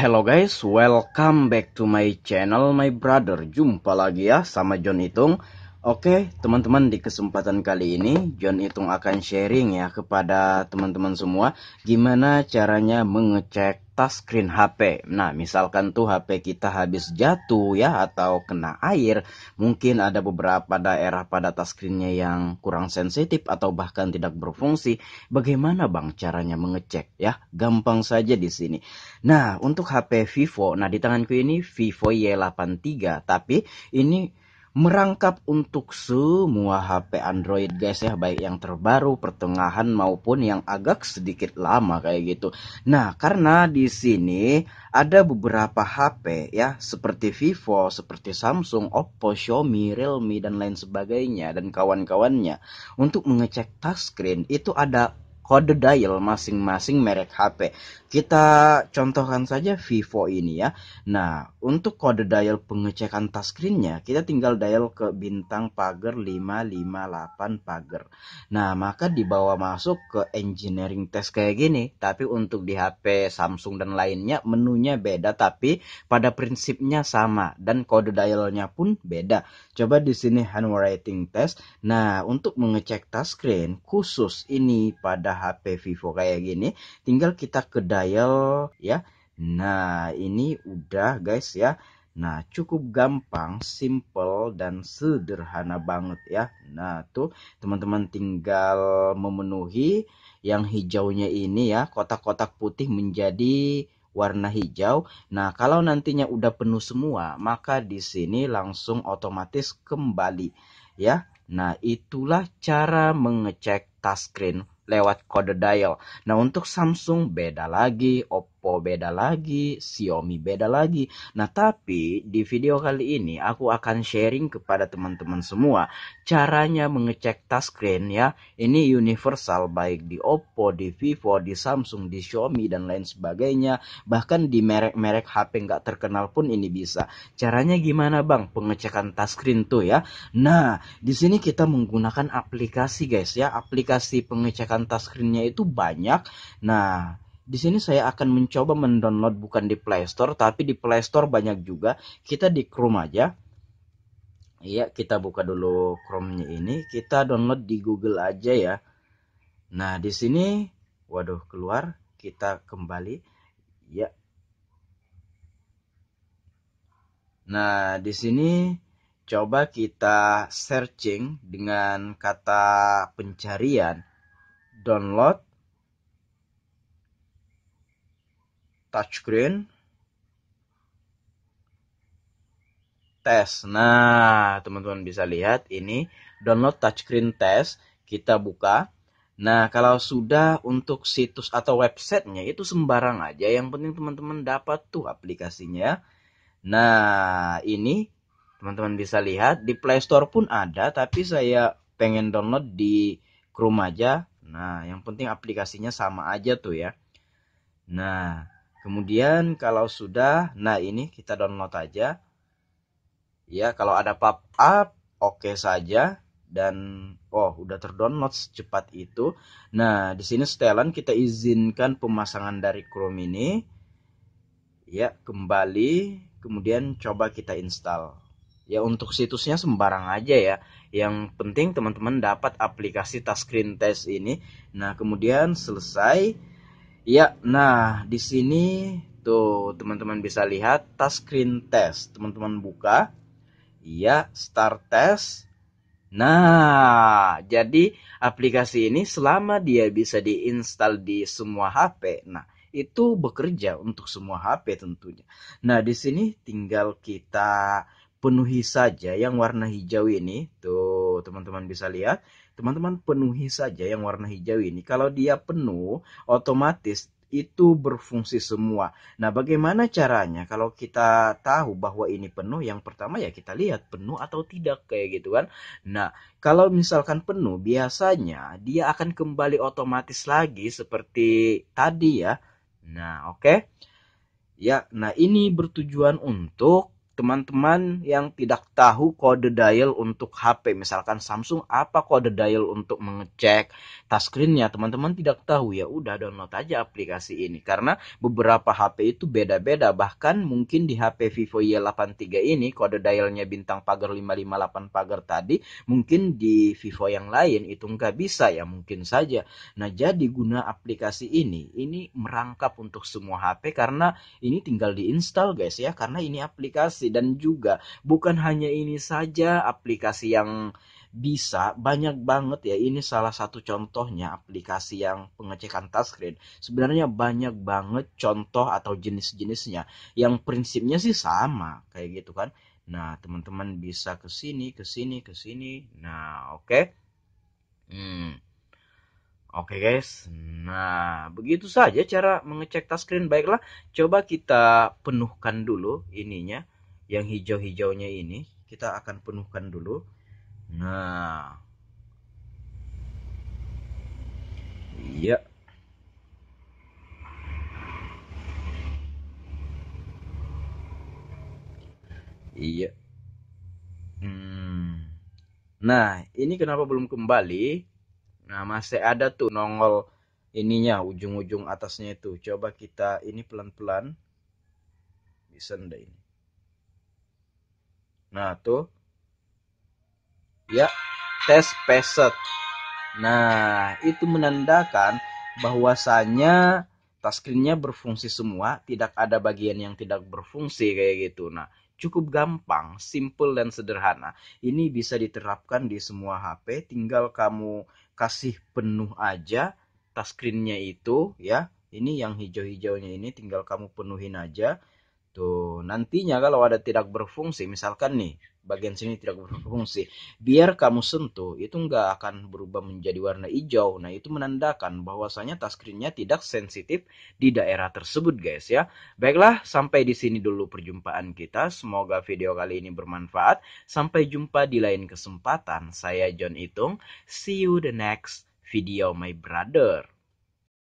Hello guys, welcome back to my channel my brother Jumpa lagi ya sama John Itung Oke teman-teman di kesempatan kali ini John Itung akan sharing ya kepada teman-teman semua Gimana caranya mengecek touchscreen HP. Nah, misalkan tuh HP kita habis jatuh ya atau kena air, mungkin ada beberapa daerah pada touchscreennya yang kurang sensitif atau bahkan tidak berfungsi. Bagaimana Bang caranya mengecek ya? Gampang saja di sini. Nah, untuk HP Vivo, nah di tanganku ini Vivo Y83, tapi ini merangkap untuk semua HP Android guys ya baik yang terbaru pertengahan maupun yang agak sedikit lama kayak gitu. Nah, karena di sini ada beberapa HP ya seperti Vivo, seperti Samsung, Oppo, Xiaomi, Realme dan lain sebagainya dan kawan-kawannya untuk mengecek touchscreen itu ada kode dial masing-masing merek HP. Kita contohkan saja Vivo ini ya. Nah, untuk kode dial pengecekan touchscreennya, kita tinggal dial ke bintang pagar 558 pagar. Nah, maka dibawa masuk ke engineering test kayak gini. Tapi untuk di HP Samsung dan lainnya menunya beda tapi pada prinsipnya sama dan kode dialnya pun beda. Coba di sini handwriting test. Nah, untuk mengecek touchscreen khusus ini pada HP Vivo kayak gini tinggal kita ke dial ya nah ini udah guys ya Nah, cukup gampang, simple, dan sederhana banget ya. Nah, tuh teman-teman tinggal memenuhi yang hijaunya ini ya, kotak-kotak putih menjadi warna hijau. Nah, kalau nantinya udah penuh semua, maka di sini langsung otomatis kembali ya. Nah, itulah cara mengecek touchscreen lewat kode dial. Nah, untuk Samsung beda lagi, Oppo beda lagi, Xiaomi beda lagi. Nah, tapi di video kali ini aku akan sharing kepada teman-teman semua caranya mengecek touchscreen ya. Ini universal baik di Oppo, di Vivo, di Samsung, di Xiaomi dan lain sebagainya. Bahkan di merek-merek HP nggak terkenal pun ini bisa. Caranya gimana, Bang? Pengecekan touchscreen tuh ya. Nah, di sini kita menggunakan aplikasi guys ya. Aplikasi pengecekan touchscreennya itu banyak. Nah, di sini saya akan mencoba mendownload bukan di Play Store tapi di Play Store banyak juga. Kita di Chrome aja. Iya, kita buka dulu Chrome-nya ini. Kita download di Google aja ya. Nah, di sini waduh keluar, kita kembali. Ya. Nah, di sini coba kita searching dengan kata pencarian download touchscreen test. Nah, teman-teman bisa lihat ini download touchscreen test. kita buka. Nah, kalau sudah untuk situs atau websitenya itu sembarang aja. Yang penting teman-teman dapat tuh aplikasinya. Nah, ini teman-teman bisa lihat di Play Store pun ada, tapi saya pengen download di Chrome aja. Nah, yang penting aplikasinya sama aja tuh ya. Nah, Kemudian kalau sudah, nah ini kita download aja. Ya, kalau ada pop up, oke okay saja dan oh udah terdownload secepat itu. Nah, di sini setelan kita izinkan pemasangan dari Chrome ini. Ya, kembali kemudian coba kita install. Ya, untuk situsnya sembarang aja ya. Yang penting teman-teman dapat aplikasi touchscreen test ini. Nah, kemudian selesai Iya, nah di sini tuh teman-teman bisa lihat touchscreen screen test. Teman-teman buka. Iya, start test. Nah, jadi aplikasi ini selama dia bisa diinstal di semua HP. Nah, itu bekerja untuk semua HP tentunya. Nah, di sini tinggal kita penuhi saja yang warna hijau ini. Tuh teman-teman bisa lihat. Teman-teman penuhi saja yang warna hijau ini. Kalau dia penuh, otomatis itu berfungsi semua. Nah, bagaimana caranya? Kalau kita tahu bahwa ini penuh, yang pertama ya kita lihat penuh atau tidak kayak gitu kan. Nah, kalau misalkan penuh, biasanya dia akan kembali otomatis lagi seperti tadi ya. Nah, oke. Okay? Ya, nah ini bertujuan untuk teman-teman yang tidak tahu kode dial untuk HP, misalkan Samsung apa kode dial untuk mengecek touchscreennya teman-teman tidak tahu ya udah download aja aplikasi ini karena beberapa HP itu beda-beda bahkan mungkin di HP Vivo Y83 ini kode dialnya bintang pagar 558 pagar tadi mungkin di Vivo yang lain itu nggak bisa ya mungkin saja nah jadi guna aplikasi ini ini merangkap untuk semua HP karena ini tinggal diinstal guys ya karena ini aplikasi dan juga bukan hanya ini saja aplikasi yang bisa banyak banget ya ini salah satu contohnya aplikasi yang pengecekan touchscreen sebenarnya banyak banget contoh atau jenis-jenisnya yang prinsipnya sih sama kayak gitu kan nah teman-teman bisa ke sini ke sini ke sini nah oke okay. hmm Oke okay guys, nah begitu saja cara mengecek touchscreen. Baiklah, coba kita penuhkan dulu ininya, yang hijau-hijaunya ini kita akan penuhkan dulu. Nah. Iya. Iya. Hmm. Nah, ini kenapa belum kembali? Nah, masih ada tuh nongol ininya ujung-ujung atasnya itu. Coba kita ini pelan-pelan. Bisa ndak ini? Nah, tuh ya tes peset. Nah, itu menandakan bahwasannya nya berfungsi semua, tidak ada bagian yang tidak berfungsi kayak gitu. Nah, cukup gampang, simple dan sederhana. Ini bisa diterapkan di semua HP, tinggal kamu kasih penuh aja touchscreen-nya itu ya. Ini yang hijau-hijaunya ini tinggal kamu penuhin aja itu nantinya kalau ada tidak berfungsi, misalkan nih, bagian sini tidak berfungsi, biar kamu sentuh, itu nggak akan berubah menjadi warna hijau. Nah, itu menandakan bahwasanya touchscreennya tidak sensitif di daerah tersebut, guys ya. Baiklah, sampai di sini dulu perjumpaan kita. Semoga video kali ini bermanfaat. Sampai jumpa di lain kesempatan. Saya John Itung. See you the next video, my brother.